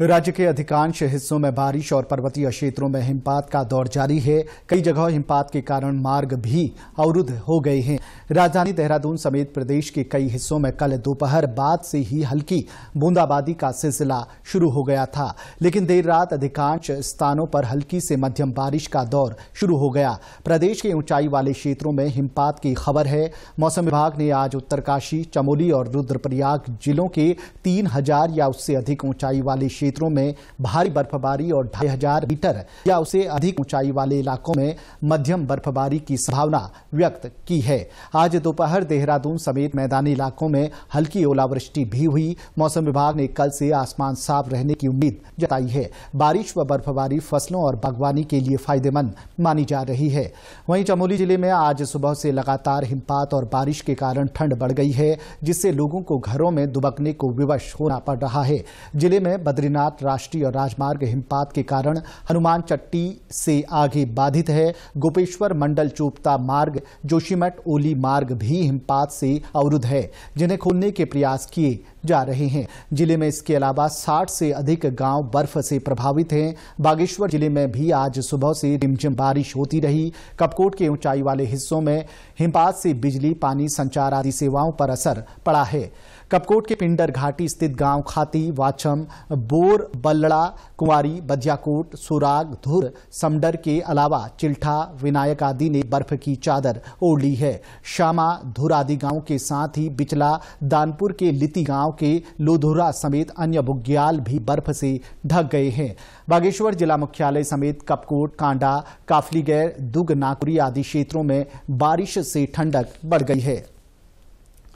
राज्य के अधिकांश हिस्सों में बारिश और पर्वतीय क्षेत्रों में हिमपात का दौर जारी है कई जगह हिमपात के कारण मार्ग भी अवरुद्ध हो गए हैं राजधानी देहरादून समेत प्रदेश के कई हिस्सों में कल दोपहर बाद से ही हल्की बूंदाबांदी का सिलसिला शुरू हो गया था लेकिन देर रात अधिकांश स्थानों पर हल्की से मध्यम बारिश का दौर शुरू हो गया प्रदेश के ऊंचाई वाले क्षेत्रों में हिमपात की खबर है मौसम विभाग ने आज उत्तरकाशी चमोली और रुद्रप्रयाग जिलों के तीन हजार या उससे अधिक ऊंचाई वाले क्षेत्र क्षेत्रों में भारी बर्फबारी और ढाई हजार मीटर या उसे अधिक ऊंचाई वाले इलाकों में मध्यम बर्फबारी की संभावना व्यक्त की है आज दोपहर देहरादून समेत मैदानी इलाकों में हल्की ओलावृष्टि भी हुई मौसम विभाग ने कल से आसमान साफ रहने की उम्मीद जताई है बारिश व बर्फबारी फसलों और बागवानी के लिए फायदेमंद मानी जा रही है वहीं चमोली जिले में आज सुबह से लगातार हिमपात और बारिश के कारण ठंड बढ़ गई है जिससे लोगों को घरों में दुबकने को विवश होना पड़ रहा है जिले में बद्रीनाथ बद्रीनाथ राष्ट्रीय राजमार्ग हिमपात के कारण हनुमान चट्टी से आगे बाधित है गोपेश्वर मंडल चोपता मार्ग जोशीमठ ओली मार्ग भी हिमपात से अवरुद्ध है जिन्हें खोलने के प्रयास किए जा रहे हैं जिले में इसके अलावा 60 से अधिक गांव बर्फ से प्रभावित हैं बागेश्वर जिले में भी आज सुबह से रिमझिम बारिश होती रही कपकोट के ऊंचाई वाले हिस्सों में हिमपात से बिजली पानी संचार आदि सेवाओं पर असर पड़ा है कपकोट के पिंडर घाटी स्थित गांव खाती वाछम बोर बल्लड़ा कुंवारी बदियाकोट सुराग धुर समडर के अलावा चिल्ठा विनायक आदि ने बर्फ की चादर ओढ़ ली है श्यामा धुर आदि गांव के साथ ही बिचला दानपुर के लिति गांव के लुधुरा समेत अन्य बुग्याल भी बर्फ से ढक गए हैं बागेश्वर जिला मुख्यालय समेत कपकोट कांडा काफलीगैर दुग नाकुरी आदि क्षेत्रों में बारिश से ठंडक बढ़ गई है